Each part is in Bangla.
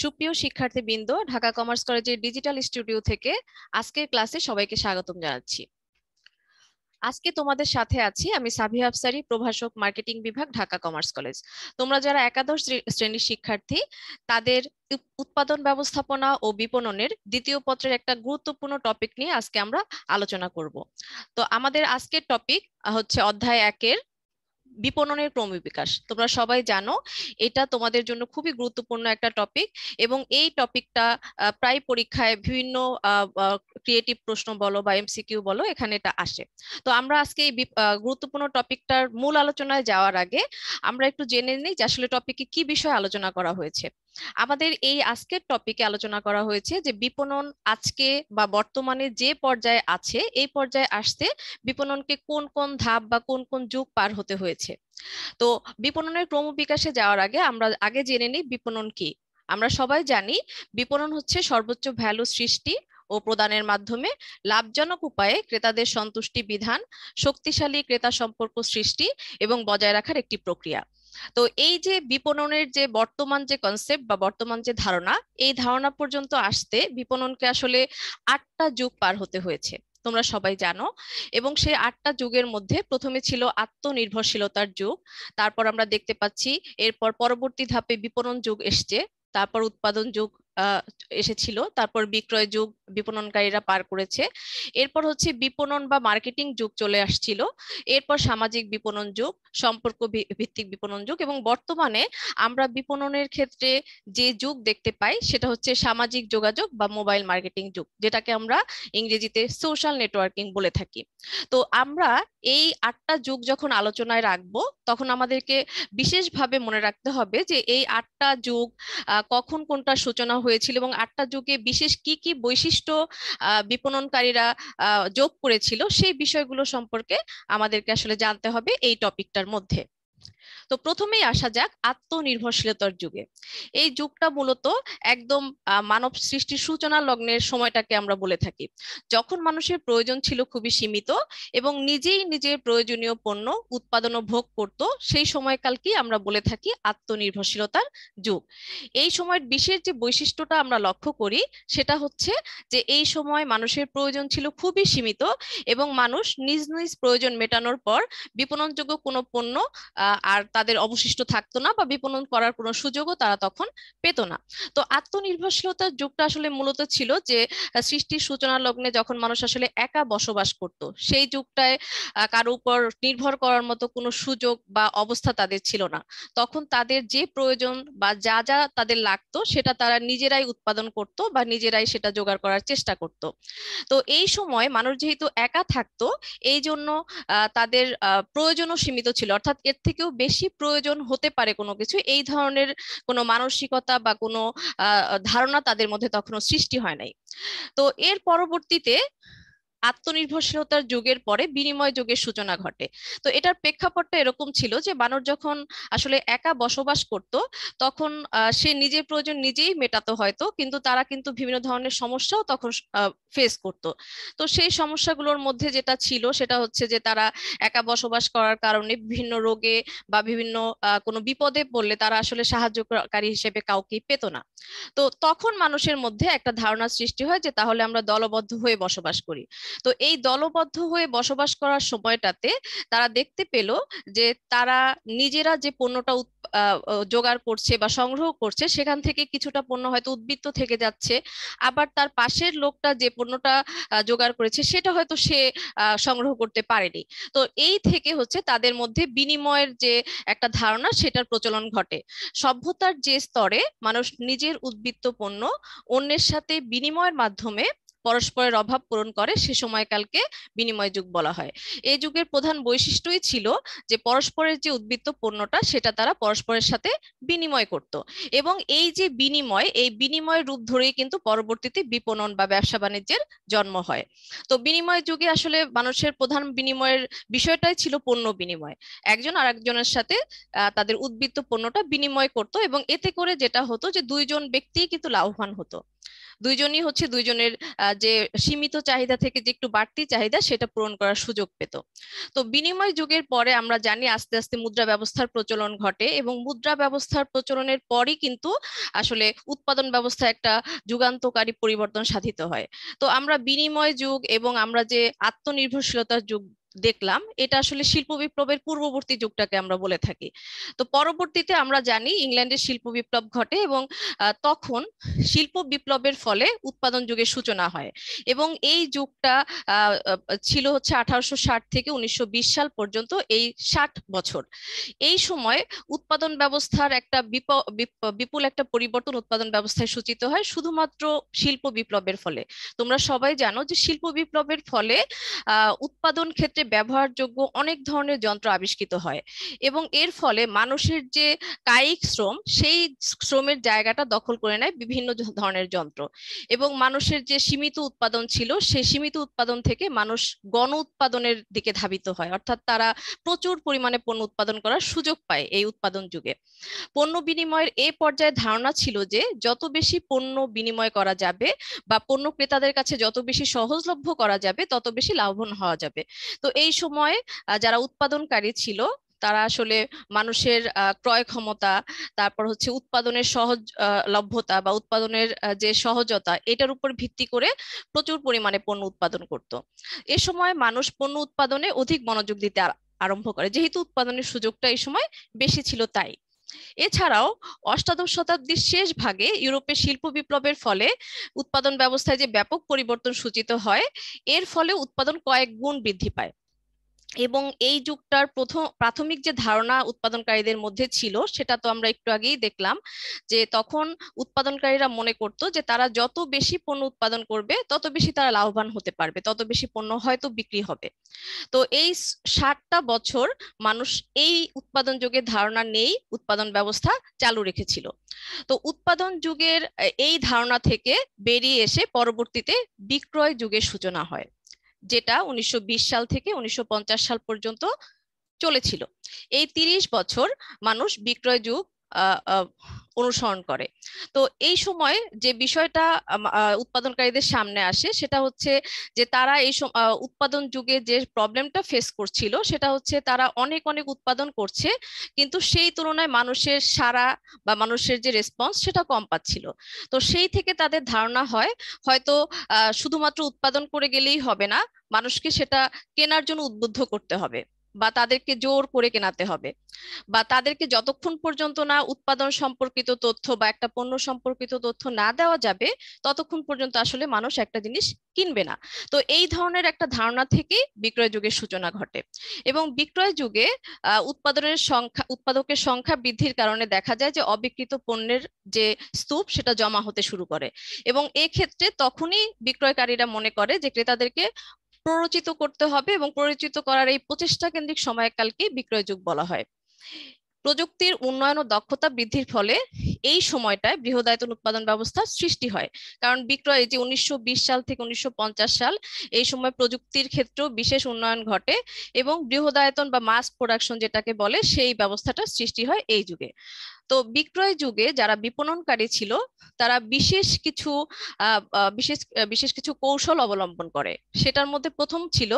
সুপ্রিয় শিক্ষার্থীবৃন্দ ঢাকা কমার্স কলেজের ডিজিটাল স্টুডিও থেকে আজকের ক্লাসে সবাইকে স্বাগতম জানাচ্ছি আজকে তোমাদের সাথে আছি আমি সাবি আফসারি প্রভাষক মার্কেটিং বিভাগ ঢাকা কমার্স কলেজ তোমরা যারা একাদশ শ্রেণীর শিক্ষার্থী তাদের উৎপাদন ব্যবস্থাপনা ও বিপণনের দ্বিতীয় পত্রের একটা গুরুত্বপূর্ণ টপিক নিয়ে আজকে আমরা আলোচনা করব তো আমাদের আজকের টপিক হচ্ছে অধ্যায় একের বিপণনের ক্রমবিকাশ তোমরা সবাই জানো এটা তোমাদের জন্য খুবই গুরুত্বপূর্ণ একটা টপিক এবং এই টপিকটা প্রায় পরীক্ষায় বিভিন্ন ক্রিয়েটিভ প্রশ্ন বলো বা এমসিকিউ বলো এখানে এটা আসে তো আমরা আজকে এই গুরুত্বপূর্ণ টপিকটার মূল আলোচনায় যাওয়ার আগে আমরা একটু জেনে নিই যে আসলে টপিকে কি বিষয়ে আলোচনা করা হয়েছে আমাদের এই আজকের টপিকে আলোচনা করা হয়েছে যে বিপণন আজকে বা বর্তমানে যে পর্যায়ে আছে এই পর্যায়ে আসতে বিপণনকে কোন কোন ধাপ বা কোন কোন যুগ পার হতে হয়েছে তো বিপণনের ক্রমবিকাশে যাওয়ার আগে আমরা আগে জেনে নিই বিপণন কি আমরা সবাই জানি বিপণন হচ্ছে সর্বোচ্চ ভ্যালু সৃষ্টি ও প্রদানের মাধ্যমে লাভজনক উপায়ে ক্রেতাদের সন্তুষ্টি বিধান শক্তিশালী ক্রেতা সম্পর্ক সৃষ্টি এবং বজায় রাখার একটি প্রক্রিয়া তো এই যে বিপণনের যে বর্তমান যে কনসেপ্ট বা বর্তমান যে ধারণা এই ধারণা পর্যন্ত আসতে বিপণনকে আসলে আটটা যুগ পার হতে হয়েছে তোমরা সবাই জানো এবং সেই আটটা যুগের মধ্যে প্রথমে ছিল আত্মনির্ভরশীলতার যুগ তারপর আমরা দেখতে পাচ্ছি এরপর পরবর্তী ধাপে বিপণন যুগ এসছে তারপর উৎপাদন যুগ এসেছিল তারপর বিক্রয় যুগ বিপণনকারীরা পার করেছে এরপর হচ্ছে বিপণন বা মার্কেটিং যুগ চলে আসছিল এরপর সামাজিক বিপণন যুগ সম্পর্ক ভিত্তিক বিপণন যুগ এবং বর্তমানে আমরা বিপণনের ক্ষেত্রে যে যুগ দেখতে পাই সেটা হচ্ছে সামাজিক যোগাযোগ বা মোবাইল মার্কেটিং যুগ যেটাকে আমরা ইংরেজিতে সোশ্যাল নেটওয়ার্কিং বলে থাকি তো আমরা এই আটটা যুগ যখন আলোচনায় রাখবো তখন আমাদেরকে বিশেষভাবে মনে রাখতে হবে যে এই আটটা যুগ কখন কোনটা সূচনা হয়েছে হয়েছিল এবং আটটা যুগে বিশেষ কি কি বৈশিষ্ট্য বিপণনকারীরা যোগ করেছিল সেই বিষয়গুলো সম্পর্কে আমাদেরকে আসলে জানতে হবে এই টপিকটার মধ্যে তো প্রথমেই আসা যাক আত্মনির্ভরশীলতার যুগে এই যুগটা মূলত একদম মানব সৃষ্টি সূচনা লগ্নের সময়টাকে আমরা বলে থাকি যখন মানুষের প্রয়োজন ছিল খুবই সীমিত এবং নিজেই নিজের প্রয়োজনীয় পণ্য উৎপাদন ও ভোগ করত সেই সময়কালকে আমরা বলে থাকি আত্মনির্ভরশীলতার যুগ এই সময়ের বিশেষ যে বৈশিষ্ট্যটা আমরা লক্ষ্য করি সেটা হচ্ছে যে এই সময় মানুষের প্রয়োজন ছিল খুবই সীমিত এবং মানুষ নিজ নিজ প্রয়োজন মেটানোর পর বিপণনযোগ্য কোনো পণ্য আর তা তাদের অবশিষ্ট থাকতো না বা বিপণন করার কোনো সুযোগও তারা তখন পেত না তো আত্মনির্ভরশীলতার যুগটা আসলে মূলত ছিল যে সৃষ্টির সূচনা লগ্নে যখন মানুষ আসলে একা বসবাস করত সেই যুগটায় কারো উপর নির্ভর করার মতো কোনো সুযোগ বা অবস্থা তাদের ছিল না তখন তাদের যে প্রয়োজন বা যা যা তাদের লাগতো সেটা তারা নিজেরাই উৎপাদন করত বা নিজেরাই সেটা জোগাড় করার চেষ্টা করত তো এই সময় মানুষ যেহেতু একা থাকতো এই জন্য তাদের প্রয়োজনও সীমিত ছিল অর্থাৎ এর থেকেও বেশি প্রয়োজন হতে পারে কোনো কিছু এই ধরনের কোনো মানসিকতা বা কোনো ধারণা তাদের মধ্যে তখনও সৃষ্টি হয় নাই তো এর পরবর্তীতে আত্মনির্ভরশীলতার যুগের পরে বিনিময় যুগের সূচনা ঘটে তো এটার প্রেক্ষাপটটা এরকম ছিল যে বানর যখন আসলে একা বসবাস করত তখন সে নিজের প্রয়োজন নিজেই মেটাতো হয়তো কিন্তু তারা কিন্তু বিভিন্ন ধরনের সমস্যাও তখন ফেস করত তো সেই সমস্যাগুলোর মধ্যে যেটা ছিল সেটা হচ্ছে যে তারা একা বসবাস করার কারণে বিভিন্ন রোগে বা বিভিন্ন কোনো বিপদে পড়লে তারা আসলে সাহায্যকারী হিসেবে কাউকে পেত না তো তখন মানুষের মধ্যে একটা ধারণা সৃষ্টি হয় যে তাহলে আমরা দলবদ্ধ হয়ে বসবাস করি তো এই দলবদ্ধ হয়ে বসবাস করার সময়টাতে তারা দেখতে পেল যে তারা নিজেরা যে পণ্যটা জোগাড় করছে বা সংগ্রহ করছে সেখান থেকে কিছুটা পণ্য হয়তো উদ্বৃত্ত থেকে যাচ্ছে আবার তার পাশের লোকটা যে পণ্যটা জোগাড় করেছে সেটা হয়তো সে সংগ্রহ করতে পারেনি তো এই থেকে হচ্ছে তাদের মধ্যে বিনিময়ের যে একটা ধারণা সেটার প্রচলন ঘটে সভ্যতার যে স্তরে মানুষ নিজের উদ্বৃত্ত পণ্য অন্যের সাথে বিনিময়ের মাধ্যমে পরস্পরের অভাব পূরণ করে সে সময়কালকে বিনিময় যুগ বলা হয় এই যুগের প্রধান বৈশিষ্ট্যই ছিল যে পরস্পরের যে উদ্বৃত্ত পণ্যটা সেটা তারা পরস্পরের সাথে বিনিময় করত এবং এই যে বিনিময় এই বিনিময় রূপ ধরেই কিন্তু পরবর্তীতে বিপণন বা ব্যবসা বাণিজ্যের জন্ম হয় তো বিনিময় যুগে আসলে মানুষের প্রধান বিনিময়ের বিষয়টাই ছিল পণ্য বিনিময় একজন আর একজনের সাথে তাদের উদ্বৃত্ত পণ্যটা বিনিময় করত এবং এতে করে যেটা হতো যে দুইজন ব্যক্তি কিন্তু লাভবান হতো দুইজনই হচ্ছে দুইজনের যে সীমিত চাহিদা থেকে যে একটু বাড়তি চাহিদা সেটা পূরণ করার সুযোগ পেত তো বিনিময় যুগের পরে আমরা জানি আস্তে আস্তে মুদ্রা ব্যবস্থার প্রচলন ঘটে এবং মুদ্রা ব্যবস্থার প্রচলনের পরই কিন্তু আসলে উৎপাদন ব্যবস্থা একটা যুগান্তকারী পরিবর্তন সাধিত হয় তো আমরা বিনিময় যুগ এবং আমরা যে আত্মনির্ভরশীলতার যুগ দেখলাম এটা আসলে শিল্প বিপ্লবের পূর্ববর্তী যুগটাকে আমরা বলে থাকি তো পরবর্তীতে আমরা জানি ইংল্যান্ডের শিল্প বিপ্লব ঘটে এবং তখন শিল্প বিপ্লবের ফলে উৎপাদন যুগের সূচনা হয় এবং এই যুগটা ছিল হচ্ছে আঠারোশো থেকে উনিশশো সাল পর্যন্ত এই ষাট বছর এই সময় উৎপাদন ব্যবস্থার একটা বিপুল একটা পরিবর্তন উৎপাদন ব্যবস্থায় সূচিত হয় শুধুমাত্র শিল্প বিপ্লবের ফলে তোমরা সবাই জানো যে শিল্প বিপ্লবের ফলে উৎপাদন ক্ষেত্রে ক্ষেত্রে ব্যবহারযোগ্য অনেক ধরনের যন্ত্র আবিষ্কৃত হয় এবং এর ফলে মানুষের যে কায়িক শ্রম সেই শ্রমের জায়গাটা দখল করে নেয় বিভিন্ন ধরনের যন্ত্র এবং মানুষের যে সীমিত উৎপাদন ছিল সেই সীমিত উৎপাদন থেকে মানুষ গণ উৎপাদনের দিকে ধাবিত হয় অর্থাৎ তারা প্রচুর পরিমাণে পণ্য উৎপাদন করার সুযোগ পায় এই উৎপাদন যুগে পণ্য বিনিময়ের এ পর্যায়ে ধারণা ছিল যে যত বেশি পণ্য বিনিময় করা যাবে বা পণ্য ক্রেতাদের কাছে যত বেশি সহজলভ্য করা যাবে তত বেশি লাভবান হওয়া যাবে তো এই সময়ে যারা উৎপাদনকারী ছিল তারা আসলে মানুষের ক্রয় ক্ষমতা তারপর হচ্ছে উৎপাদনের সহজ লভ্যতা বা উৎপাদনের যে সহজতা এটার উপর ভিত্তি করে প্রচুর পরিমাণে পণ্য উৎপাদন করত এ সময় মানুষ পণ্য উৎপাদনে অধিক মনোযোগ দিতে আরম্ভ করে যেহেতু উৎপাদনের সুযোগটা এই সময় বেশি ছিল তাই এছাড়াও অষ্টাদশ শতাব্দীর শেষ ভাগে ইউরোপের শিল্প বিপ্লবের ফলে উৎপাদন ব্যবস্থায় যে ব্যাপক পরিবর্তন সূচিত হয় এর ফলে উৎপাদন কয়েক গুণ বৃদ্ধি পায় এবং এই যুগটার প্রথম প্রাথমিক যে ধারণা উৎপাদনকারীদের মধ্যে ছিল সেটা তো আমরা একটু আগেই দেখলাম যে তখন উৎপাদনকারীরা মনে করত যে তারা যত বেশি পণ্য উৎপাদন করবে তত বেশি তারা লাভবান হতে পারবে তত বেশি পণ্য হয়তো বিক্রি হবে তো এই ষাটটা বছর মানুষ এই উৎপাদন যুগের ধারণা নেই উৎপাদন ব্যবস্থা চালু রেখেছিল তো উৎপাদন যুগের এই ধারণা থেকে বেরিয়ে এসে পরবর্তীতে বিক্রয় যুগের সূচনা হয় যেটা উনিশশো সাল থেকে উনিশশো সাল পর্যন্ত চলেছিল এই ৩০ বছর মানুষ বিক্রয় আহ অনুসরণ করে তো এই সময় যে বিষয়টা উৎপাদনকারীদের সামনে আসে সেটা হচ্ছে যে তারা এই উৎপাদন যুগে যে প্রবলেমটা ফেস করছিল সেটা হচ্ছে তারা অনেক অনেক উৎপাদন করছে কিন্তু সেই তুলনায় মানুষের সারা বা মানুষের যে রেসপন্স সেটা কম পাচ্ছিল তো সেই থেকে তাদের ধারণা হয় হয়তো শুধুমাত্র উৎপাদন করে গেলেই হবে না মানুষকে সেটা কেনার জন্য উদ্বুদ্ধ করতে হবে বা তাদেরকে জোর করে কেনাতে হবে বা তাদেরকে যতক্ষণ পর্যন্ত না উৎপাদন সম্পর্কিত তথ্য বা একটা পণ্য সম্পর্কিত তথ্য না দেওয়া যাবে ততক্ষণ পর্যন্ত আসলে মানুষ একটা জিনিস কিনবে না তো এই ধরনের একটা ধারণা থেকে বিক্রয় যুগের সূচনা ঘটে এবং বিক্রয় যুগে উৎপাদনের সংখ্যা উৎপাদকের সংখ্যা বৃদ্ধির কারণে দেখা যায় যে অবিকৃত পণ্যের যে স্তূপ সেটা জমা হতে শুরু করে এবং এক্ষেত্রে তখনই বিক্রয়কারীরা মনে করে যে ক্রেতাদেরকে প্ররোচিত করতে হবে এবং প্ররোচিত করার এই প্রচেষ্টা কেন্দ্রিক সময়কালকে বিক্রয় যুগ বলা হয় প্রযুক্তির উন্নয়ন ও দক্ষতা বৃদ্ধির ফলে এই সময়টায় বৃহদায়তন উৎপাদন ব্যবস্থা সৃষ্টি হয় কারণ বিক্রয় যে উনিশশো সাল থেকে উনিশশো সাল এই সময় প্রযুক্তির ক্ষেত্রেও বিশেষ উন্নয়ন ঘটে এবং বৃহদায়তন বা মাস প্রোডাকশন যেটাকে বলে সেই ব্যবস্থাটা সৃষ্টি হয় এই যুগে তো বিক্রয় যুগে যারা বিপণনকারী ছিল তারা বিশেষ কিছু বিশেষ বিশেষ কিছু কৌশল অবলম্বন করে সেটার মধ্যে প্রথম ছিল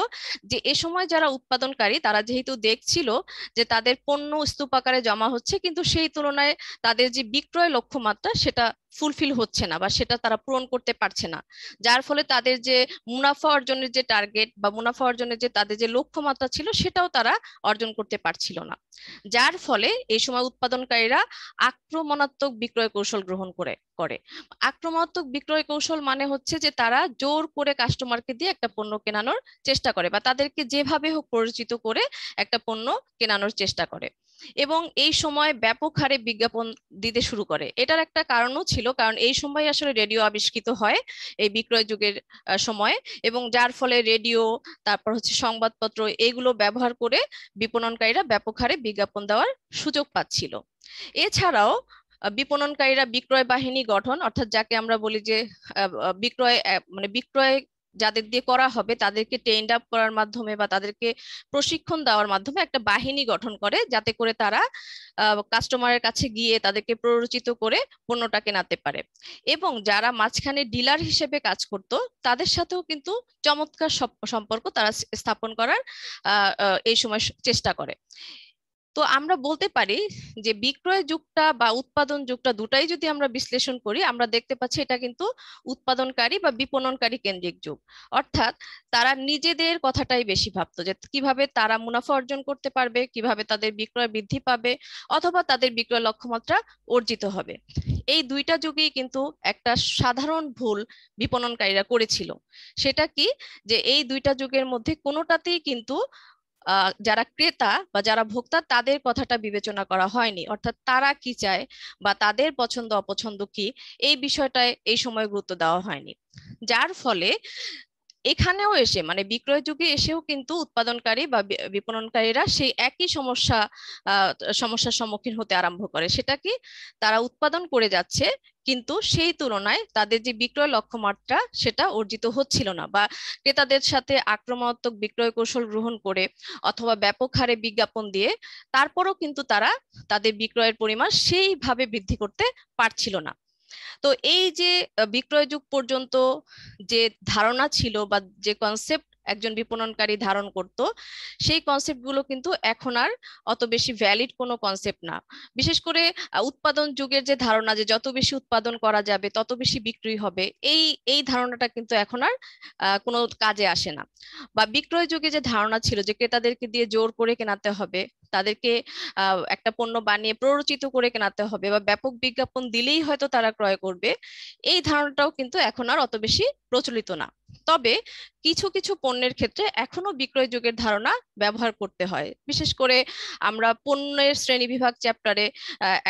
যে এ সময় যারা উৎপাদনকারী তারা যেহেতু দেখছিল যে তাদের পণ্য স্তূপাকারে জমা হচ্ছে কিন্তু সেই তুলনায় তাদের যে বিক্রয় বিক্রয় লক্ষ্যমাত্রা সেটা ফুলফিল হচ্ছে না বা সেটা তারা পূরণ করতে পারছে না যার ফলে তাদের যে মুনাফা অর্জনের যে টার্গেট বা মুনাফা অর্জনের যে তাদের যে লক্ষ্যমাত্রা ছিল সেটাও তারা অর্জন করতে পারছিল না যার ফলে এই সময় উৎপাদনকারীরা আক্রমণাত্মক বিক্রয় কৌশল গ্রহণ করে করে আক্রমণাত্মক বিক্রয় কৌশল মানে হচ্ছে যে তারা জোর করে কাস্টমারকে দিয়ে একটা পণ্য কেনানোর চেষ্টা করে বা তাদেরকে যেভাবে হোক পরিচিত করে একটা পণ্য কেনানোর চেষ্টা করে এবং এই সময় ব্যাপক হারে বিজ্ঞাপন দিতে শুরু করে এটার একটা কারণও ছিল ছিল কারণ এই সময় আসলে রেডিও আবিষ্কৃত হয় এই বিক্রয় যুগের সময় এবং যার ফলে রেডিও তারপর হচ্ছে সংবাদপত্র এগুলো ব্যবহার করে বিপণনকারীরা ব্যাপক হারে বিজ্ঞাপন দেওয়ার সুযোগ পাচ্ছিল এছাড়াও বিপণনকারীরা বিক্রয় বাহিনী গঠন অর্থাৎ যাকে আমরা বলি যে বিক্রয় মানে বিক্রয় যাদের দিয়ে করা হবে তাদেরকে টেন্ড আপ করার মাধ্যমে বা তাদেরকে প্রশিক্ষণ দেওয়ার মাধ্যমে একটা বাহিনী গঠন করে যাতে করে তারা কাস্টমারের কাছে গিয়ে তাদেরকে প্ররোচিত করে পণ্যটা কেনাতে পারে এবং যারা মাঝখানে ডিলার হিসেবে কাজ করত তাদের সাথেও কিন্তু চমৎকার সম্পর্ক তারা স্থাপন করার এই সময় চেষ্টা করে তো আমরা বলতে পারি যে বিক্রয় যুগটা বা উৎপাদন যুগটা দুটাই যদি আমরা বিশ্লেষণ করি আমরা দেখতে পাচ্ছি এটা কিন্তু উৎপাদনকারী বা বিপণনকারী কেন্দ্রিক যুগ অর্থাৎ তারা নিজেদের কথাটাই বেশি ভাবতো যে কিভাবে তারা মুনাফা অর্জন করতে পারবে কিভাবে তাদের বিক্রয় বৃদ্ধি পাবে অথবা তাদের বিক্রয় লক্ষ্যমাত্রা অর্জিত হবে এই দুইটা যুগেই কিন্তু একটা সাধারণ ভুল বিপণনকারীরা করেছিল সেটা কি যে এই দুইটা যুগের মধ্যে কোনোটাতেই কিন্তু যারা ক্রেতা বা যারা ভোক্তা তাদের কথাটা বিবেচনা করা হয়নি অর্থাৎ তারা কি চায় বা তাদের পছন্দ অপছন্দ কি এই বিষয়টায় এই সময় গুরুত্ব দেওয়া হয়নি যার ফলে এখানেও এসে মানে বিক্রয় যুগে এসেও কিন্তু উৎপাদনকারী বা বিপণনকারীরা সেই একই সমস্যা সমস্যার সম্মুখীন হতে আরম্ভ করে সেটা কি তারা উৎপাদন করে যাচ্ছে কিন্তু সেই তুলনায় তাদের যে বিক্রয় লক্ষ্যমাত্রা সেটা অর্জিত হচ্ছিল না বা ক্রেতাদের সাথে আক্রমণাত্মক বিক্রয় কৌশল গ্রহণ করে অথবা ব্যাপক হারে বিজ্ঞাপন দিয়ে তারপরও কিন্তু তারা তাদের বিক্রয়ের পরিমাণ সেইভাবে বৃদ্ধি করতে পারছিল না তো এই যে বিক্রয় যুগ পর্যন্ত যে ধারণা ছিল বা যে কনসেপ্ট একজন বিপণনকারী ধারণ করত সেই কনসেপ্টগুলো কিন্তু এখন আর অত বেশি ভ্যালিড কোনো কনসেপ্ট না বিশেষ করে উৎপাদন যুগের যে ধারণা যে যত বেশি উৎপাদন করা যাবে তত বেশি বিক্রি হবে এই এই ধারণাটা কিন্তু এখন আর কোনো কাজে আসে না বা বিক্রয় যুগে যে ধারণা ছিল যে ক্রেতাদেরকে দিয়ে জোর করে কেনাতে হবে তাদেরকে একটা পণ্য বানিয়ে প্ররোচিত করে কেনাতে হবে বা ব্যাপক বিজ্ঞাপন দিলেই হয়তো তারা ক্রয় করবে এই ধারণাটাও কিন্তু এখন আর অত বেশি প্রচলিত না তবে কিছু কিছু পণ্যের ক্ষেত্রে এখনো বিক্রয় যুগের ধারণা ব্যবহার করতে হয় বিশেষ করে আমরা পণ্যের শ্রেণী বিভাগ চ্যাপ্টারে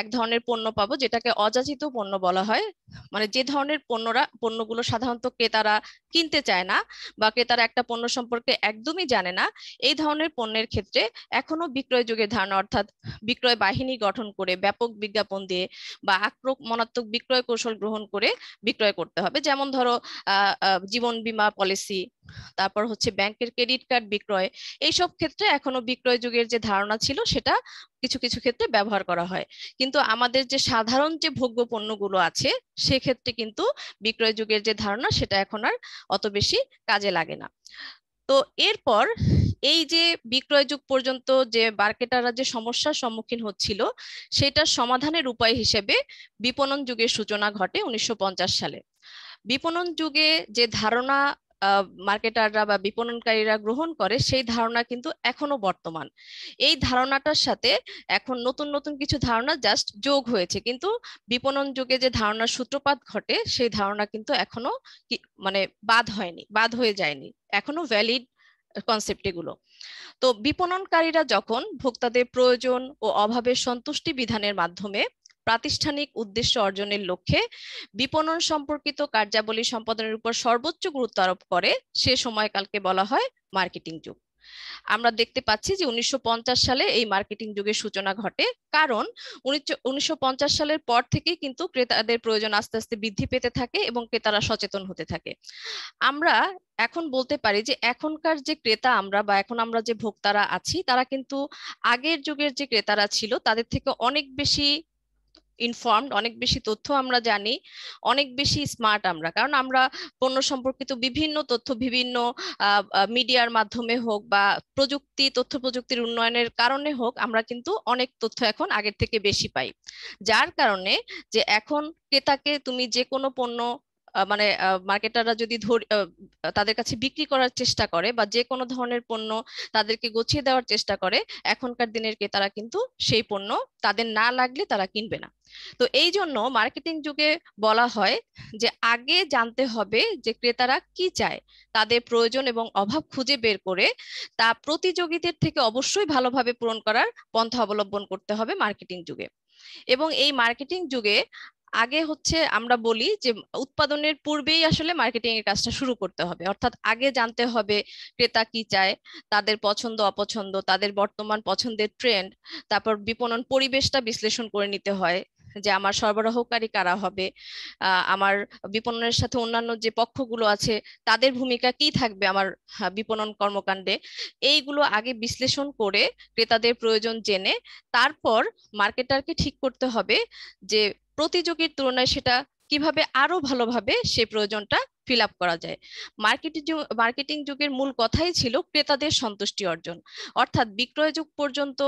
এক ধরনের পণ্য পাবো যেটাকে অযাচিত পণ্য বলা হয় মানে যে ধরনের পণ্যরা পণ্যগুলো সাধারণত ক্রেতারা কিনতে চায় না বা ক্রেতারা একটা পণ্য সম্পর্কে একদমই জানে না এই ধরনের পণ্যের ক্ষেত্রে এখনো বিক্রয় যুগের ধারণা অর্থাৎ বিক্রয় বাহিনী গঠন করে ব্যাপক বিজ্ঞাপন দিয়ে বা আক্রমণাত্মক বিক্রয় কৌশল গ্রহণ করে বিক্রয় করতে হবে যেমন ধরো আহ জীবন বিমা পলিসি তারপর হচ্ছে ব্যাংকের ক্রেডিট কার্ড বিক্রয় এইসব ক্ষেত্রে এখনো বিক্রয় যুগের যে ধারণা ছিল সেটা কিছু কিছু ক্ষেত্রে ব্যবহার করা হয় কিন্তু আমাদের যে সাধারণ যে ভোগ্য পণ্যগুলো আছে সেক্ষেত্রে কিন্তু বিক্রয় যুগের যে ধারণা সেটা এখন আর অত বেশি কাজে লাগে না তো এরপর এই যে বিক্রয় যুগ পর্যন্ত যে মার্কেটাররা যে সমস্যার সম্মুখীন হচ্ছিল সেটার সমাধানের উপায় হিসেবে বিপণন যুগের সূচনা ঘটে উনিশশো সালে বিপণন যুগে যে ধারণা মার্কেটাররা বা বিপণনকারীরা গ্রহণ করে সেই ধারণা কিন্তু এখনো বর্তমান এই ধারণাটার সাথে এখন নতুন নতুন কিছু ধারণা জাস্ট যোগ হয়েছে কিন্তু বিপণন যুগে যে ধারণার সূত্রপাত ঘটে সেই ধারণা কিন্তু এখনো মানে বাদ হয়নি বাদ হয়ে যায়নি এখনো ভ্যালিড কনসেপ্ট এগুলো তো বিপণনকারীরা যখন ভোক্তাদের প্রয়োজন ও অভাবের সন্তুষ্টি বিধানের মাধ্যমে প্রাতিষ্ঠানিক উদ্দেশ্য অর্জনের লক্ষ্যে বিপণন সম্পর্কিত কার্যাবলী সম্পাদনের উপর সর্বোচ্চ গুরুত্ব আরোপ করে সে সময়কালকে বলা হয় মার্কেটিং যুগ আমরা দেখতে পাচ্ছি যে উনিশশো সালে এই মার্কেটিং যুগের সূচনা ঘটে কারণ উনিশশো সালের পর থেকেই কিন্তু ক্রেতাদের প্রয়োজন আস্তে আস্তে বৃদ্ধি পেতে থাকে এবং ক্রেতারা সচেতন হতে থাকে আমরা এখন বলতে পারি যে এখনকার যে ক্রেতা আমরা বা এখন আমরা যে ভোক্তারা আছি তারা কিন্তু আগের যুগের যে ক্রেতারা ছিল তাদের থেকে অনেক বেশি ইনফর্মড অনেক বেশি তথ্য আমরা জানি অনেক বেশি স্মার্ট আমরা কারণ আমরা পণ্য সম্পর্কিত বিভিন্ন তথ্য বিভিন্ন মিডিয়ার মাধ্যমে হোক বা প্রযুক্তি তথ্য প্রযুক্তির উন্নয়নের কারণে হোক আমরা কিন্তু অনেক তথ্য এখন আগের থেকে বেশি পাই যার কারণে যে এখন ক্রেতাকে তুমি যে কোনো পণ্য মানে মার্কেটাররা যদি তাদের কাছে বিক্রি করার চেষ্টা করে বা যে কোনো ধরনের পণ্য তাদেরকে গুছিয়ে দেওয়ার চেষ্টা করে এখনকার দিনের ক্রেতারা কিন্তু সেই পণ্য তাদের না লাগলে তারা কিনবে না তো এই জন্য মার্কেটিং যুগে বলা হয় যে আগে জানতে হবে যে ক্রেতারা কি চায় তাদের প্রয়োজন এবং অভাব খুঁজে বের করে তা প্রতিযোগীদের থেকে অবশ্যই ভালোভাবে পূরণ করার পন্থা অবলম্বন করতে হবে মার্কেটিং যুগে এবং এই মার্কেটিং যুগে আগে হচ্ছে আমরা বলি যে উৎপাদনের পূর্বেই আসলে মার্কেটিং এর কাজটা শুরু করতে হবে অর্থাৎ আগে জানতে হবে ক্রেতা কি চায় তাদের পছন্দ অপছন্দ তাদের বর্তমান পছন্দের ট্রেন্ড তারপর বিপণন পরিবেশটা বিশ্লেষণ করে নিতে হয় যে আমার সরবরাহকারী কারা হবে আমার বিপণনের সাথে অন্যান্য যে পক্ষগুলো আছে তাদের ভূমিকা কি থাকবে আমার বিপণন কর্মকাণ্ডে এইগুলো আগে বিশ্লেষণ করে ক্রেতাদের প্রয়োজন জেনে তারপর মার্কেটারকে ঠিক করতে হবে যে প্রতিযোগীর তুলনায় সেটা কিভাবে আরো ভালোভাবে সেই প্রয়োজনটা ফিল আপ করা যায় মার্কেটিং মার্কেটিং যুগের মূল কথাই ছিল ক্রেতাদের সন্তুষ্টি অর্জন অর্থাৎ বিক্রয় যুগ পর্যন্ত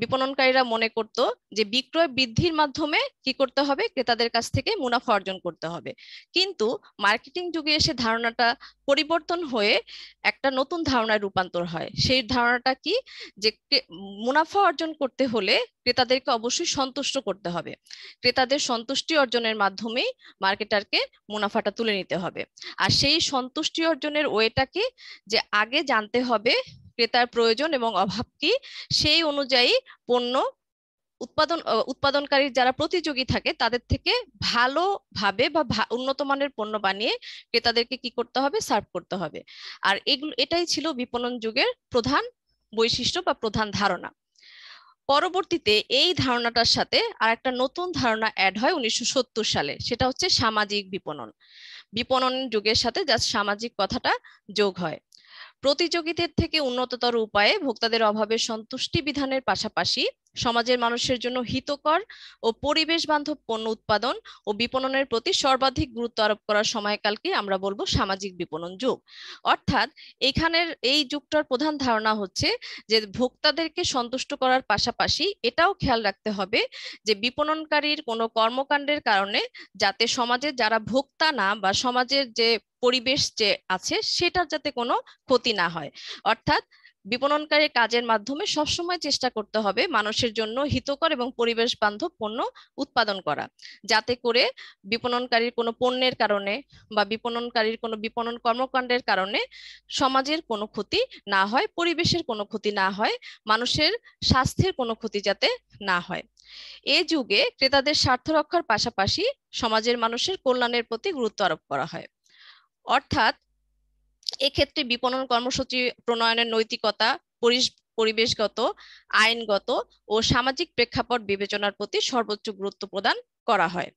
বিপণনকারীরা মনে করত যে বিক্রয় বৃদ্ধির মাধ্যমে কি করতে হবে ক্রেতাদের কাছ থেকে মুনাফা অর্জন করতে হবে কিন্তু মার্কেটিং যুগে এসে ধারণাটা পরিবর্তন হয়ে একটা নতুন ধারণায় রূপান্তর হয় সেই ধারণাটা কি যে মুনাফা অর্জন করতে হলে ক্রেতাদেরকে অবশ্যই সন্তুষ্ট করতে হবে ক্রেতাদের সন্তুষ্টি অর্জনের মাধ্যমেই মার্কেটারকে মুনাফাটা তুলে নিতে হবে আর সেই সন্তুষ্টি অর্জনের ওয়েটাকে যে আগে জানতে হবে ক্রেতার প্রয়োজন এবং অভাব কি সেই অনুযায়ী পণ্য উৎপাদন উৎপাদনকারীর যারা প্রতিযোগী থাকে তাদের থেকে ভালোভাবে বা উন্নত মানের পণ্য বানিয়ে ক্রেতাদেরকে কি করতে হবে সার্ভ করতে হবে আর এগুলো এটাই ছিল বিপণন যুগের প্রধান বৈশিষ্ট্য বা প্রধান ধারণা পরবর্তীতে এই ধারণাটার সাথে আর একটা নতুন ধারণা অ্যাড হয় উনিশশো সালে সেটা হচ্ছে সামাজিক বিপণন বিপণন যুগের সাথে যা সামাজিক কথাটা যোগ হয় প্রতিযোগীদের থেকে উন্নততর উপায়ে ভোক্তাদের অভাবে সন্তুষ্টি বিধানের পাশাপাশি সমাজের মানুষের জন্য হিতকর ও পরিবেশ বান্ধব পণ্য উৎপাদন ও বিপণনের প্রতি সর্বাধিক গুরুত্ব আরোপ করার সময়কালকে আমরা বলবো সামাজিক বিপণন যুগ অর্থাৎ এখানের এই যুগটার প্রধান ধারণা হচ্ছে যে ভোক্তাদেরকে সন্তুষ্ট করার পাশাপাশি এটাও খেয়াল রাখতে হবে যে বিপণনকারীর কোনো কর্মকাণ্ডের কারণে যাতে সমাজে যারা ভোক্তা না বা সমাজের যে পরিবেশ যে আছে সেটার যাতে কোনো ক্ষতি না হয় অর্থাৎ বিপণনকারী কাজের মাধ্যমে সবসময় চেষ্টা করতে হবে মানুষের জন্য হিতকর এবং পরিবেশ বান্ধব পণ্য উৎপাদন করা যাতে করে বিপণনকারীর কোনো পণ্যের কারণে বা বিপণনকারীর কোনো বিপণন কর্মকাণ্ডের কারণে সমাজের কোনো ক্ষতি না হয় পরিবেশের কোনো ক্ষতি না হয় মানুষের স্বাস্থ্যের কোনো ক্ষতি যাতে না হয় এ যুগে ক্রেতাদের স্বার্থ রক্ষার পাশাপাশি সমাজের মানুষের কল্যাণের প্রতি গুরুত্ব আরোপ করা হয় অর্থাৎ এক্ষেত্রে বিপণন কর্মসূচি প্রণয়নের নৈতিকতা পরিবেশগত আইনগত ও সামাজিক প্রেক্ষাপট বিবেচনার প্রতি সর্বোচ্চ গুরুত্ব প্রদান করা হয়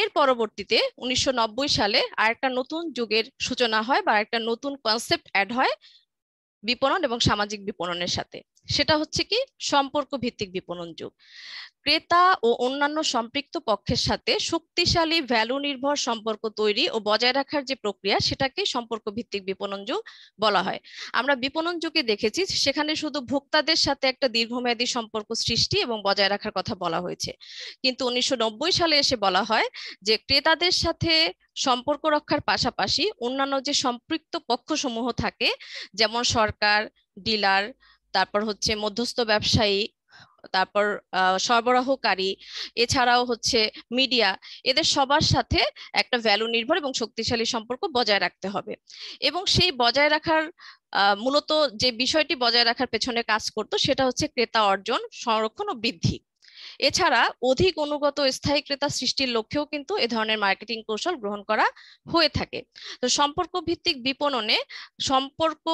এর পরবর্তীতে উনিশশো সালে আরেকটা নতুন যুগের সূচনা হয় বা একটা নতুন কনসেপ্ট অ্যাড হয় বিপণন এবং সামাজিক বিপণনের সাথে সেটা হচ্ছে কি সম্পর্ক ভিত্তিক বিপণন যুগ ক্রেতা ও অন্যান্য সম্পৃক্ত পক্ষের সাথে শক্তিশালী ভ্যালু নির্ভর সম্পর্ক তৈরি ও বজায় রাখার যে প্রক্রিয়া সেটাকে সম্পর্ক ভিত্তিক বিপণন যুগ বলা হয় আমরা বিপণন যুগে দেখেছি সেখানে শুধু ভোক্তাদের সাথে একটা দীর্ঘমেয়াদী সম্পর্ক সৃষ্টি এবং বজায় রাখার কথা বলা হয়েছে কিন্তু উনিশশো সালে এসে বলা হয় যে ক্রেতাদের সাথে সম্পর্ক রক্ষার পাশাপাশি অন্যান্য যে সম্পৃক্ত পক্ষসমূহ থাকে যেমন সরকার ডিলার তারপর হচ্ছে মধ্যস্থ ব্যবসায়ী তারপর সরবরাহকারী এছাড়াও হচ্ছে মিডিয়া এদের সবার সাথে একটা ভ্যালু নির্ভর এবং শক্তিশালী সম্পর্ক বজায় রাখতে হবে এবং সেই বজায় রাখার মূলত যে বিষয়টি বজায় রাখার পেছনে কাজ করতো সেটা হচ্ছে ক্রেতা অর্জন সংরক্ষণ ও বৃদ্ধি এছাড়া অধিক অনুগত স্থায়ী ক্রেতা সৃষ্টির লক্ষ্যেও কিন্তু এ ধরনের মার্কেটিং কৌশল গ্রহণ করা হয়ে থাকে তো সম্পর্ক ভিত্তিক বিপণনে সম্পর্ক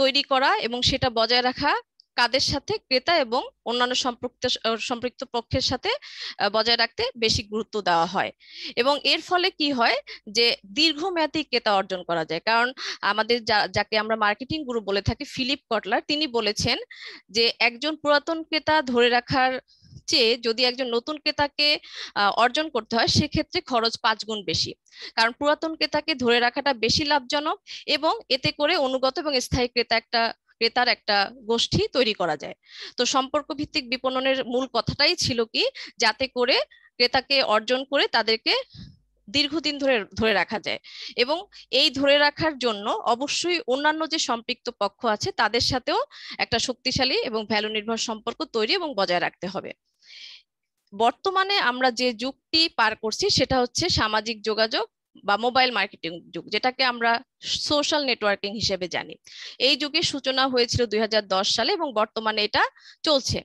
তৈরি করা এবং সেটা বজায় রাখা কাদের সাথে ক্রেতা এবং অন্যান্য সম্পৃক্ত সম্পৃক্ত পক্ষের সাথে বজায় রাখতে বেশি গুরুত্ব দেওয়া হয় এবং এর ফলে কি হয় যে দীর্ঘমেয়াদী ক্রেতা অর্জন করা যায় কারণ আমাদের যাকে আমরা মার্কেটিং গুরু বলে থাকি ফিলিপ কটলার তিনি বলেছেন যে একজন পুরাতন ক্রেতা ধরে রাখার চেয়ে যদি একজন নতুন ক্রেতাকে অর্জন করতে হয় সেক্ষেত্রে খরচ পাঁচ গুণ বেশি কারণ পুরাতন ক্রেতাকে ধরে রাখাটা বেশি লাভজনক এবং এতে করে অনুগত এবং স্থায়ী ক্রেতা একটা ক্রেতার একটা গোষ্ঠী তৈরি করা যায় তো সম্পর্ক ভিত্তিক বিপণনের মূল কথাটাই ছিল কি যাতে করে ক্রেতাকে অর্জন করে তাদেরকে দীর্ঘদিন ধরে ধরে রাখা যায় এবং এই ধরে রাখার জন্য অবশ্যই অন্যান্য যে সম্পৃক্ত পক্ষ আছে তাদের সাথেও একটা শক্তিশালী এবং ভ্যালু নির্ভর সম্পর্ক তৈরি এবং বজায় রাখতে হবে বর্তমানে আমরা যে যুগটি পার করছি সেটা হচ্ছে সামাজিক যোগাযোগ বা মোবাইল মার্কেটিং যুগ যেটাকে আমরা সোশ্যাল নেটওয়ার্কিং হিসেবে জানি এই যুগে সূচনা হয়েছিল দুই সালে এবং বর্তমানে এটা চলছে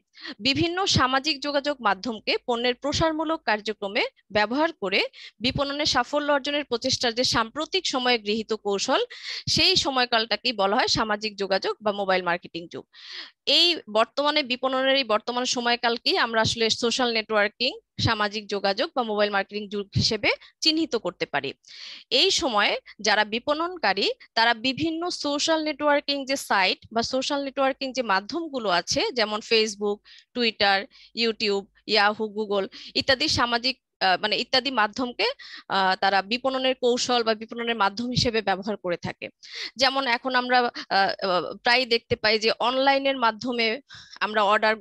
বিভিন্ন সামাজিক যোগাযোগ মাধ্যমকে পণ্যের প্রসারমূলক কার্যক্রমে ব্যবহার করে বিপণনের সাফল্য অর্জনের প্রচেষ্টার যে সাম্প্রতিক সময়ে গৃহীত কৌশল সেই সময়কালটাকেই বলা হয় সামাজিক যোগাযোগ বা মোবাইল মার্কেটিং যুগ এই বর্তমানে বিপণনের এই বর্তমান সময়কালকেই আমরা আসলে সোশ্যাল নেটওয়ার্কিং সামাজিক যোগাযোগ বা মোবাইল মার্কেটিং যুগ হিসেবে চিহ্নিত করতে পারি এই সময়ে যারা বিপণন ব্যবহারকারী তারা বিভিন্ন সোশ্যাল নেটওয়ার্কিং যে সাইট বা সোশ্যাল নেটওয়ার্কিং যে মাধ্যমগুলো আছে যেমন Facebook Twitter YouTube Yahoo Google ইত্যাদি সামাজিক মানে ইত্যাদি মাধ্যমকে তারা বিপণনের কৌশল বা বিপণনের মাধ্যম হিসেবে ব্যবহার করে থাকে যেমন এখন আমরা প্রায় দেখতে পাই যে অনলাইনের মাধ্যমে আমরা অর্ডার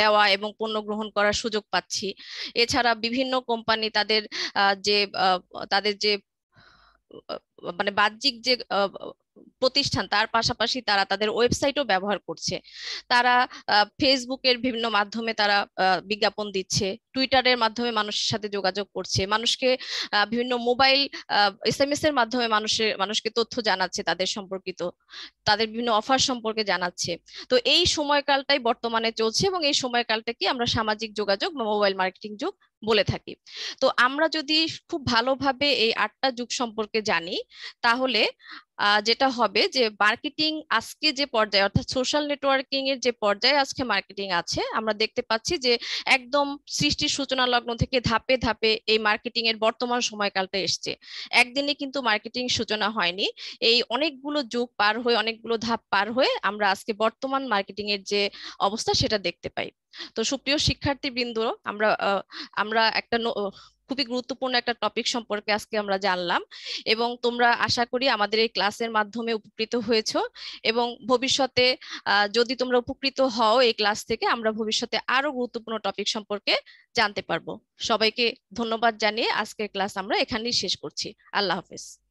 দেওয়া এবং পণ্য গ্রহণ করার সুযোগ পাচ্ছি এছাড়া বিভিন্ন কোম্পানি তাদের যে তাদের যে মানে বাহ্যিক যে প্রতিষ্ঠান তার পাশাপাশি তারা তাদের ওয়েবসাইটও ব্যবহার করছে তারা ফেসবুকের বিভিন্ন মাধ্যমে তারা বিজ্ঞাপন দিচ্ছে টুইটারের মাধ্যমে মানুষের সাথে যোগাযোগ করছে মানুষকে বিভিন্ন মোবাইল এস এর মাধ্যমে মানুষের মানুষকে তথ্য জানাচ্ছে তাদের সম্পর্কিত তাদের বিভিন্ন অফার সম্পর্কে জানাচ্ছে তো এই সময়কালটাই বর্তমানে চলছে এবং এই সময়কালটাকে আমরা সামাজিক যোগাযোগ বা মোবাইল মার্কেটিং যুগ বলে থাকি তো আমরা যদি খুব ভালোভাবে এই আটটা যুগ সম্পর্কে জানি তাহলে যেটা হবে হবে যে মার্কেটিং আজকে যে পর্যায়ে অর্থাৎ সোশ্যাল নেটওয়ার্কিং এর যে পর্যায়ে আজকে মার্কেটিং আছে আমরা দেখতে পাচ্ছি যে একদম সৃষ্টির সূচনা লগ্ন থেকে ধাপে ধাপে এই মার্কেটিং এর বর্তমান সময়কালটা এসছে একদিনে কিন্তু মার্কেটিং সূচনা হয়নি এই অনেকগুলো যুগ পার হয়ে অনেকগুলো ধাপ পার হয়ে আমরা আজকে বর্তমান মার্কেটিং এর যে অবস্থা সেটা দেখতে পাই তো সুপ্রিয় শিক্ষার্থী বৃন্দ আমরা আমরা একটা খুবই গুরুত্বপূর্ণ একটা টপিক সম্পর্কে আজকে আমরা জানলাম এবং তোমরা আশা করি আমাদের এই ক্লাসের মাধ্যমে উপকৃত হয়েছ এবং ভবিষ্যতে যদি তোমরা উপকৃত হও এই ক্লাস থেকে আমরা ভবিষ্যতে আরো গুরুত্বপূর্ণ টপিক সম্পর্কে জানতে পারবো সবাইকে ধন্যবাদ জানিয়ে আজকের ক্লাস আমরা এখানেই শেষ করছি আল্লাহ হাফেজ